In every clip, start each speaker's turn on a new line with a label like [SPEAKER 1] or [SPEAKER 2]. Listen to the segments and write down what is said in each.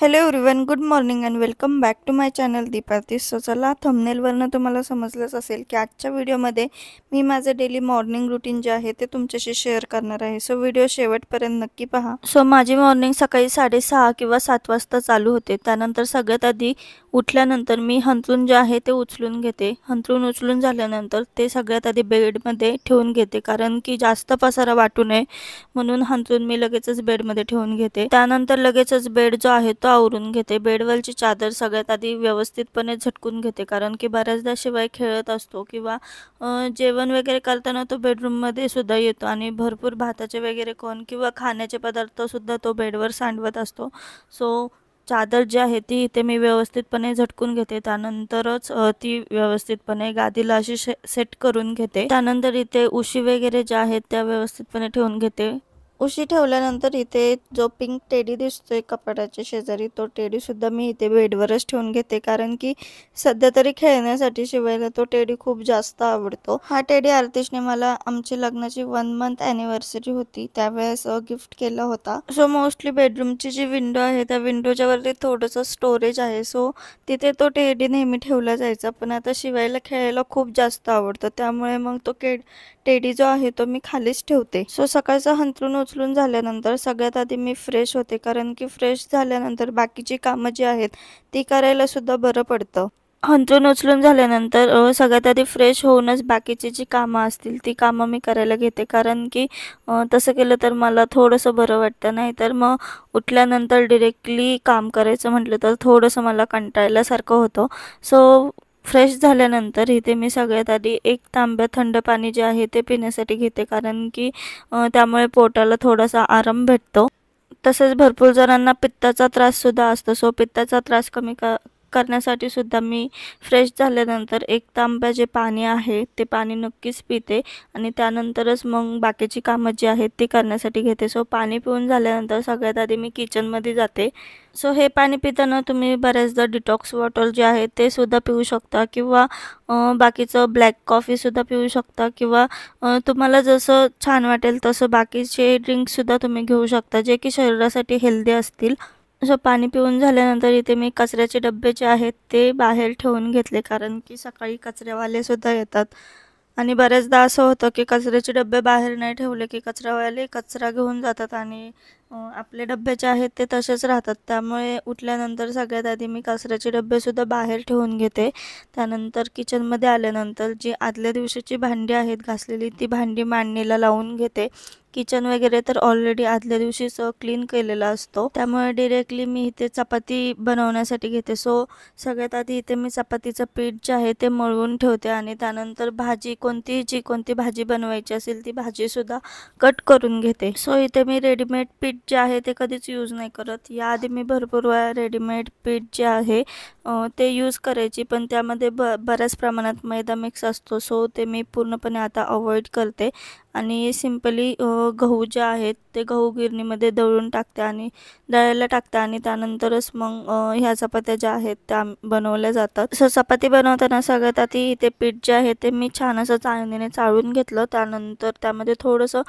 [SPEAKER 1] hello everyone good morning and welcome back to my channel दीपाती so चला थमनेलवरनं तुम्हाला समजलंच असेल की आजच्या व्हिडिओमध्ये मी माझं डेली मॉर्निंग रुटीन जे आहे ते तुमच्याशी शेअर करणार आहे सो व्हिडिओ शेवटपर्यंत नक्की पहा सो माझी मॉर्निंग सकाळी साडेसहा किंवा सात वाजता चालू होते त्यानंतर सगळ्यात आधी उठल्यानंतर मी हंतरून जे आहे ते उचलून घेते हंतरून उचलून झाल्यानंतर ते सगळ्यात आधी बेडमध्ये ठेवून घेते कारण की जास्त पसारा वाटू नये म्हणून हंतरून मी लगेचच बेडमध्ये ठेवून घेते त्यानंतर लगेचच बेड जो आहे तो का आवरून घेते बेडवरची चादर सगळ्यात आधी व्यवस्थितपणे झटकून घेते कारण की बऱ्याचदा शिवाय खेळत असतो किंवा जेवण वगैरे करताना तो बेडरूममध्ये सुद्धा येतो आणि भरपूर भाताचे वगैरे कोण किंवा खाण्याचे पदार्थसुद्धा तो बेडवर सांडवत असतो सो चादर जी आहे ती इथे मी व्यवस्थितपणे झटकून घेते त्यानंतरच ती व्यवस्थितपणे गादीला अशी से सेट करून घेते त्यानंतर इथे उशी वगैरे ज्या आहेत त्या व्यवस्थितपणे ठेवून घेते उशी ठेवल्यानंतर इथे जो पिंक टेडी दिसतोय कपाटाच्या शेजारी तो टेडी सुद्धा मी इथे बेडवरच ठेवून घेते कारण की सध्या तरी खेळण्यासाठी शिवायला तो टेडी खूप जास्त आवडतो हा टेडी आरतीशने मला आमची लग्नाची वन मंथ ॲनिव्हर्सरी होती त्यावेळेस गिफ्ट केला होता सो मोस्टली बेडरूमची जी विंडो आहे त्या विंडोच्या वरती थोडस स्टोरेज आहे सो तिथे तो टेडी नेहमी ठेवला जायचा पण आता शिवायला खेळायला खूप जास्त आवडतं त्यामुळे मग तो केड टेडी जो आहे तो मी खालीच ठेवते सो सकाळचा हंतरून उचलून झाल्यानंतर सगळ्यात आधी मी फ्रेश होते कारण की फ्रेश झाल्यानंतर बाकीची कामं जी आहेत ती करायला सुद्धा बरं पडतं हंतरून उचलून झाल्यानंतर सगळ्यात आधी फ्रेश होऊनच बाकीची जी कामं असतील ती कामं मी करायला घेते कारण की तसं केलं तर मला थोडंसं बरं वाटतं तर मग उठल्यानंतर डिरेक्टली काम करायचं म्हटलं तर थोडंसं मला कंटाळल्यासारखं होतं सो फ्रेश झाल्यानंतर इथे मी सगळ्यात आधी एक तांब्या थंड पाणी जे आहे ते पिण्यासाठी घेते कारण की त्यामुळे पोटाला थोडासा आराम भेटतो तसेच भरपूर जणांना पित्ताचा त्रास सुद्धा असतो सो पित्ताचा त्रास कमी का करण्यासाठी सुद्धा मी फ्रेश झाल्यानंतर एक तांब्या जे पाणी आहे ते पाणी नक्कीच पिते आणि त्यानंतरच मग बाकीची कामं जी आहेत ती करण्यासाठी घेते सो पाणी पिऊन झाल्यानंतर सगळ्यात आधी मी किचनमध्ये जाते सो हे पाणी पिताना तुम्ही बऱ्याचदा डिटॉक्स वॉटर जे आहे ते सुद्धा पिऊ शकता किंवा बाकीचं ब्लॅक कॉफीसुद्धा पिऊ शकता किंवा तुम्हाला जसं छान वाटेल तसं बाकीचे ड्रिंक्ससुद्धा तुम्ही घेऊ शकता जे की शरीरासाठी हेल्दी असतील सो पाणी पिऊन झाल्यानंतर इथे मी कचऱ्याचे डबे जे आहेत ते बाहेर ठेवून घेतले कारण की सकाळी सुद्धा येतात आणि बऱ्याचदा असं होतं की कचऱ्याचे डबे बाहेर नाही ठेवले की कचरावाले कचरा घेऊन जातात आणि आपले डब्बे जे आहेत ते तसेच राहतात त्यामुळे उठल्यानंतर सगळ्यात आधी मी कचऱ्याचे डबेसुद्धा बाहेर ठेवून घेते त्यानंतर किचनमध्ये आल्यानंतर जी आदल्या दिवशीची भांडी आहेत घासलेली ती भांडी मांडणीला लावून घेते किचन वगैरे तर ऑलरेडी आदल्या दिवशीच क्लीन केलेला असतो त्यामुळे डिरेक्टली मी इथे चपाती बनवण्यासाठी घेते सो सगळ्यात आधी इथे मी चपातीचं पीठ जे आहे ते मळवून ठेवते आणि त्यानंतर भाजी कोणती जी कोणती भाजी बनवायची असेल ती भाजीसुद्धा कट करून घेते सो इथे मी रेडीमेड पीठ पीठ जे आहे ते कधीच यूज नाही करत याआधी मी भरपूर वेळा रेडीमेड पीठ जे आहे ते यूज करायची पण त्यामध्ये ब बऱ्याच प्रमाणात मैदा मिक्स असतो सो ते मी पूर्णपणे आता अवॉइड करते आणि सिम्पली गहू जे आहेत ते गहू गिरणीमध्ये दळून टाकते आणि दळायला टाकते आणि त्यानंतरच मग ह्या चपात्या ज्या आहेत त्या बनवल्या जातात सो चपाती बनवताना सगळ्यात आधी इथे पीठ जे आहे ते मी छान असं चाळणीने चाळून घेतलं त्यानंतर त्यामध्ये थोडंसं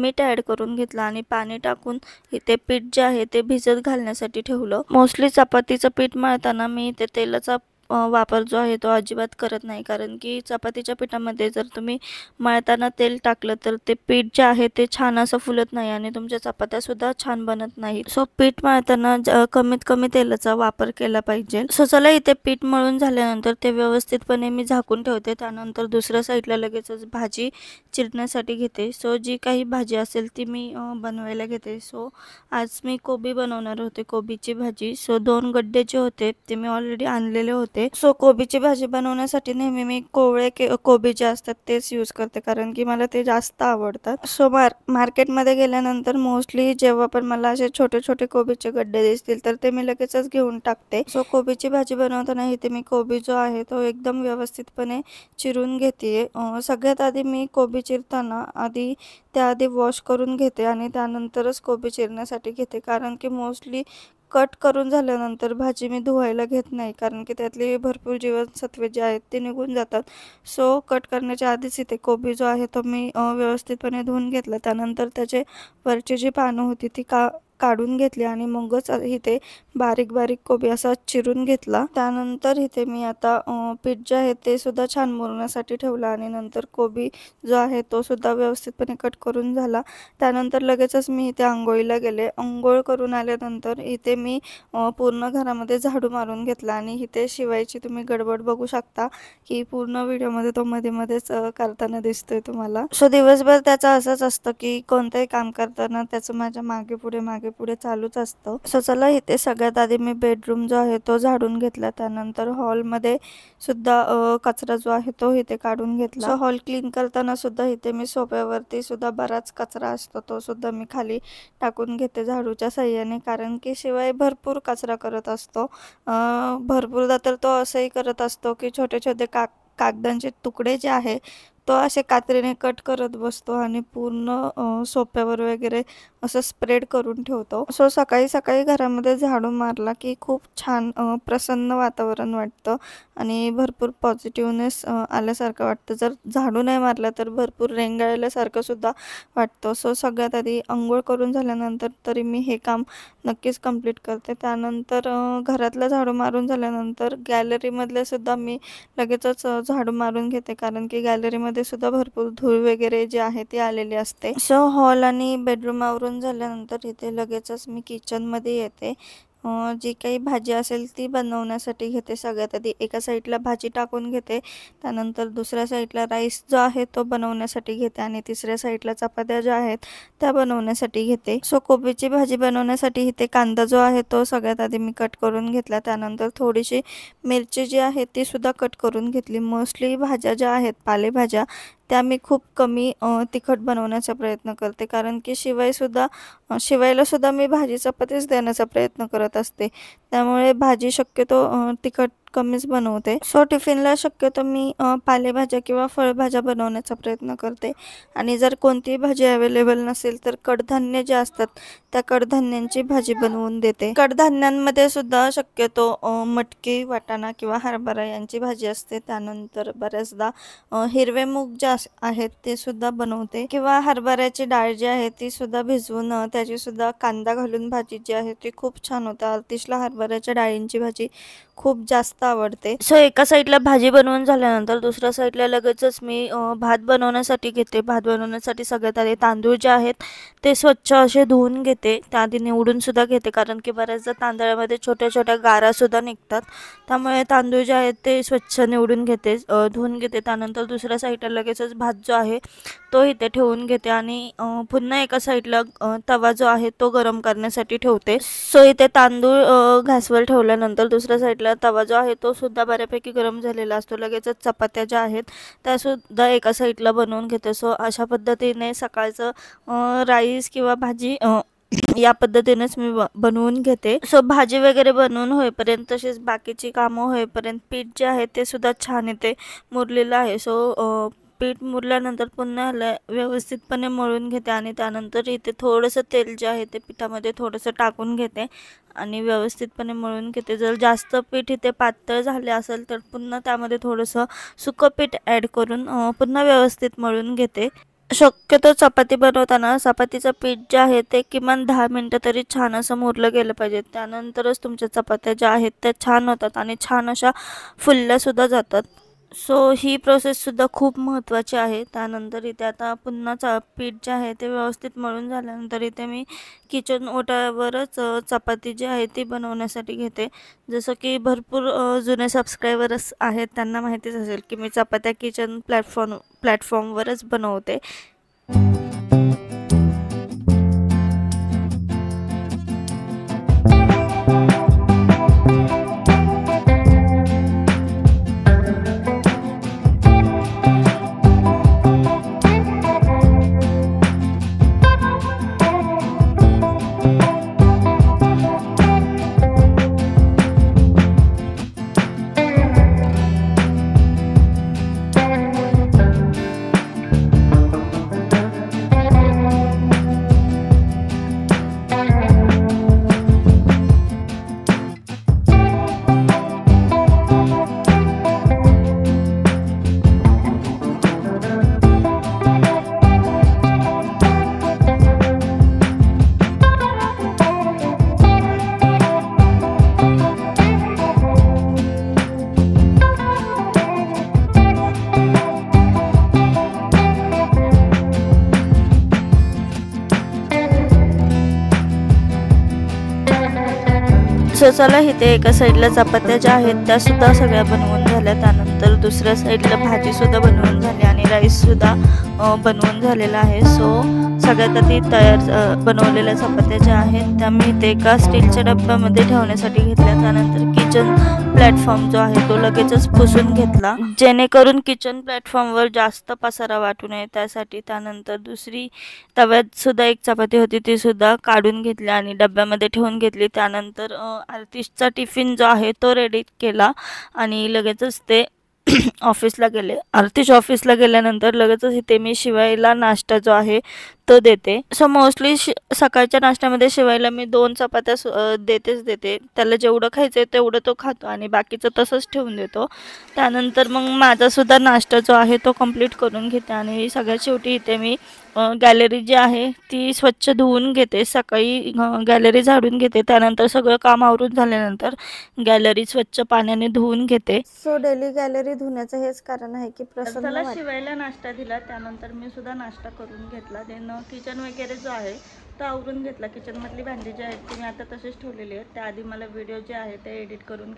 [SPEAKER 1] मीठ ॲड करून घेतलं आणि पाणी टाकून इथे पीठ जे आहे ते भिजत घालण्यासाठी ठेवलं मोस्टली चपातीचं पीठ मळताना मी इथे तेलाचा वापर जो आहे तो अजिबात करत नाही कारण की चपातीच्या पिठामध्ये जर तुम्ही मळताना तेल टाकलं तर ते पीठ जे आहे ते छान असं फुलत नाही आणि तुमच्या चपात्यासुद्धा छान बनत नाही सो पीठ मळताना कमीत कमी तेलाचा वापर केला पाहिजे सो चला इथे पीठ मळून झाल्यानंतर ते व्यवस्थितपणे मी झाकून ठेवते त्यानंतर दुसऱ्या साईडला लगेचच भाजी चिरण्यासाठी घेते सो जी काही भाजी असेल ती मी बनवायला घेते सो आज मी कोबी बनवणार होते कोबीची भाजी सो दोन गड्डे जे होते ते मी ऑलरेडी आणलेले होते करते सो कोबीची भाजी बनवण्यासाठी नेहमी मी कोवळे कोबी जे असतात तेच यूज करते कारण की मला ते जास्त आवडतात सो मार मार्केटमध्ये गेल्यानंतर मोस्टली जेव्हा पण मला असे छोटे छोटे कोबीचे गड्डे दिसतील तर ते मी लगेचच घेऊन टाकते सो कोबीची भाजी बनवताना इथे मी कोबी जो आहे तो एकदम व्यवस्थितपणे चिरून घेते सगळ्यात आधी मी कोबी चिरताना आधी त्याआधी वॉश करून घेते आणि त्यानंतरच कोबी चिरण्यासाठी घेते कारण की मोस्टली कट करून झाल्यानंतर भाजी मी धुवायला घेत नाही कारण की त्यातली भरपूर जीवनसत्वे जे आहेत ते निघून जातात सो कट करण्याच्या आधीच इथे कोबी जो आहे तो मी व्यवस्थितपणे धुवून घेतला त्यानंतर त्याचे वरची जी पानं होती ती का काढून घेतली आणि मगच इथे बारीक बारीक कोबी असा चिरून घेतला त्यानंतर इथे मी आता पीठ जे आहे ते सुद्धा छान मुरण्यासाठी ठेवला आणि नंतर कोबी जो आहे तो सुद्धा व्यवस्थितपणे कट करून झाला त्यानंतर लगेचच मी इथे आंघोळीला गेले आंघोळ करून आल्यानंतर इथे मी पूर्ण घरामध्ये झाडू मारून घेतला आणि इथे शिवायची तुम्ही गडबड बघू शकता की पूर्ण व्हिडिओमध्ये तो मध्ये मध्येच करताना दिसतोय तुम्हाला सो दिवसभर त्याचा असंच असतं की कोणतंही काम करताना त्याचं माझ्या मागे पुढे मागे मागे पुढे चालूच असतं सो चला इथे सगळ्यात आधी मी बेडरूम जो आहे तो झाडून घेतला त्यानंतर हॉलमध्ये सुद्धा कचरा जो आहे तो इथे काढून घेतला हॉल क्लीन करताना सुद्धा इथे मी सोप्यावरती सुद्धा बराच कचरा असतो तो सुद्धा मी खाली टाकून घेते झाडूच्या सहाय्याने कारण की शिवाय भरपूर कचरा करत असतो भरपूरदा तर तो असंही करत असतो की छोटे छोटे का कागदांचे तुकडे जे आहे तो असे कात्रीने कट करत बसतो आणि पूर्ण सोप्यावर वगैरे असं स्प्रेड करून ठेवतो सो सकाळी सकाळी घरामध्ये झाडू मारला की खूप छान प्रसन्न वातावरण वाटतं आणि भरपूर पॉझिटिव्हनेस आल्यासारखं वाटतं जर झाडू नाही मारला तर भरपूर रेंगाळल्यासारखं सुद्धा वाटतं सो सगळ्यात आधी अंघोळ करून झाल्यानंतर तरी मी हे काम नक्कीच कंप्लीट करते त्यानंतर घरातला झाडू मारून झाल्यानंतर गॅलरीमधले सुद्धा मी लगेचच झाडू मारून घेते कारण की गॅलरीमध्ये मध्ये सुद्धा भरपूर धूळ वगैरे जे आहे ते आलेली असते सो हॉल आणि वरून झाल्यानंतर इथे लगेचच मी किचन मध्ये येते जी काही भाजी असेल ती बनवण्यासाठी घेते सगळ्यात आधी एका साईडला भाजी टाकून घेते त्यानंतर दुसऱ्या साईडला राईस जो आहे तो बनवण्यासाठी घेते आणि तिसऱ्या साईडला चपात्या ज्या आहेत त्या बनवण्यासाठी घेते सो कोबीची भाजी बनवण्यासाठी इथे कांदा जो आहे तो सगळ्यात आधी मी कट करून घेतला त्यानंतर थोडीशी मिरची जी आहे ती सुद्धा कट करून घेतली मोस्टली भाज्या ज्या आहेत पालेभाज्या त्या मी खूप कमी तिखट बनवण्याचा प्रयत्न करते कारण की शिवायसुद्धा शिवायलासुद्धा मी भाजी चपातीच देण्याचा प्रयत्न करत असते त्यामुळे भाजी शक्यतो तिखट कमीच बनवते सो टिफिनला शक्यतो मी पालेभाज्या किंवा फळभाज्या बनवण्याचा प्रयत्न करते आणि जर कोणतीही भाजी अवेलेबल नसेल तर कडधान्य जे असतात त्या कडधान्यांची भाजी बनवून देते कडधान्यांमध्ये सुद्धा शक्यतो मटकी वाटाणा किंवा हरभरा यांची भाजी असते त्यानंतर बऱ्याचदा हिरवे मूग जे आहेत ते सुद्धा बनवते किंवा हरभऱ्याची डाळ जी आहे ती सुद्धा भिजवून त्याची सुद्धा कांदा घालून भाजी जी आहे ती खूप छान होते अतिशला हर हरभऱ्याच्या डाळींची भाजी खूप जास्त आवडते सो एका साईडला भाजी बनवून झाल्यानंतर दुसऱ्या साईडला लगेचच मी भात बनवण्यासाठी घेते भात बनवण्यासाठी सगळ्यात आधी तांदूळ जे आहेत ते स्वच्छ असे धुवून घेते त्याआधी निवडूनसुद्धा घेते कारण की बऱ्याचदा तांदळामध्ये छोट्या छोट्या गारासुद्धा निघतात त्यामुळे तांदूळ जे आहेत ते स्वच्छ निवडून घेते धुवून घेते त्यानंतर दुसऱ्या साईडला लगेचच भात जो आहे तो इथे ठेवून घेते आणि पुन्हा एका साईडला तवा जो आहे तो गरम करण्यासाठी ठेवते सो इथे तांदूळ घासवर ठेवल्यानंतर दुसऱ्या साईडला तवा जो आहे तो सुद्धा बऱ्यापैकी गरम झालेला असतो लगेचच चपात्या ज्या आहेत त्यासुद्धा एका साईडला बनवून घेते सो अशा पद्धतीने सकाळचं राईस किंवा भाजी या पद्धतीनेच मी बनवून घेते सो भाजी वगैरे बनवून होईपर्यंत तसेच बाकीची कामं होईपर्यंत पीठ जे आहे ते सुद्धा छान येते मुरलेलं आहे सो पीठ मुरल्यानंतर पुन्हा ह्याला व्यवस्थितपणे मळून घेते आणि त्यानंतर इथे थोडंसं तेल जे आहे ते पिठामध्ये थोडंसं टाकून घेते आणि व्यवस्थितपणे मळून घेते जर जास्त पीठ इथे पातळ झाले असेल तर पुन्हा त्यामध्ये थोडंसं सुकं पीठ ॲड करून पुन्हा व्यवस्थित मळून घेते शक्यतो चपाती बनवताना चपातीचं पीठ जे आहे ते किमान दहा मिनटं तरी छान असं मुरलं गेलं पाहिजे त्यानंतरच तुमच्या चपात्या ज्या आहेत त्या छान होतात आणि छान अशा फुलल्यासुद्धा जातात सो ही प्रोसेससुद्धा खूप महत्त्वाची आहे त्यानंतर इथे आता पुन्हा चा पीठ जे आहे ते व्यवस्थित मळून झाल्यानंतर इथे मी किचन ओटावरच चपाती जी आहे ती बनवण्यासाठी घेते जसं की भरपूर जुने सबस्क्रायबर्स आहेत त्यांना माहितीच असेल की मी चपात्या किचन प्लॅटफॉर्म प्लॅटफॉर्मवरच बनवते सो चला इथे एका साईडला चपात्या ज्या आहेत त्या सुद्धा सगळ्या बनवून झाल्या त्यानंतर दुसऱ्या साईडला भाजी सुद्धा बनवून झाली आणि राईस सुद्धा बनवून झालेला आहे सो सगळ्यात आधी तयार बनवलेल्या चपात्या ज्या आहेत त्या मी ते एका स्टीलच्या डब्यामध्ये ठेवण्यासाठी घेतल्या त्यानंतर किचन प्लॅटफॉर्म जो आहे तो लगेचच पुसून घेतला जेणेकरून किचन प्लॅटफॉर्मवर जास्त पसारा वाटू नये त्यासाठी त्यानंतर दुसरी तव्यात सुद्धा एक चपाती होती ती सुद्धा काढून घेतली आणि डब्यामध्ये ठेवून घेतली त्यानंतर आर्तिशचा टिफिन जो आहे तो रेडी केला आणि लगेचच ते ऑफिसला गेले आरतीश ऑफिसला गेल्यानंतर लगेचच इथे मी शिवायला नाश्ता जो आहे तो देते सो मोस्टली सकाळच्या नाश्त्यामध्ये शिवायला मी दोन चपात्या देतेच देते त्याला जेवढं खायचं आहे तेवढं तो खातो आणि बाकीचं तसंच ठेवून देतो त्यानंतर मग माझा सुद्धा नाश्ता जो आहे तो कंप्लीट करून घेते आणि सगळ्यात शेवटी इथे मी गॅलरी जी आहे ती स्वच्छ धुवून घेते सकाळी गॅलरी झाडून घेते त्यानंतर सगळं काम आवरून झाल्यानंतर गॅलरी स्वच्छ पाण्याने धुवून घेते सो डेली गॅलरी धुण्याचं हेच कारण आहे की प्रसन्न शिवायला नाश्ता दिला त्यानंतर मी सुद्धा नाश्ता करून घेतला देन किचन वगैरे जो आहे तो आवरून घेतला किचनमधली भांडी जी आहेत ती मी आता तसेच ठेवलेली आहेत त्याआधी मला व्हिडिओ जे आहे ते एडिट करून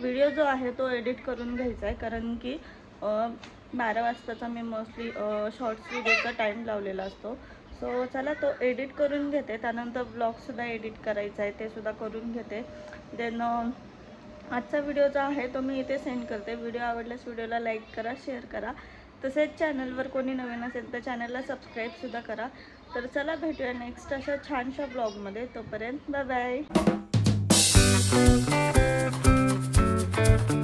[SPEAKER 1] व्हिडिओ जो आहे तो एडिट करून घ्यायचा आहे कारण की बारा वाजताचा मी मोस्टली शॉर्ट्स व्हिडिओचा टाईम लावलेला असतो सो चला तो एडिट करून घेते त्यानंतर ब्लॉगसुद्धा एडिट करायचा आहे ते सुद्धा करून घेते देन आजचा व्हिडिओ जो आहे तो मी इथे सेंड करते व्हिडिओ आवडल्यास व्हिडिओला लाईक करा शेअर करा तसेच चॅनलवर कोणी नवीन असेल तर चॅनलला सबस्क्राईबसुद्धा करा तर चला भेटूया नेक्स्ट अशा छानशा ब्लॉगमध्ये तोपर्यंत बाय बाय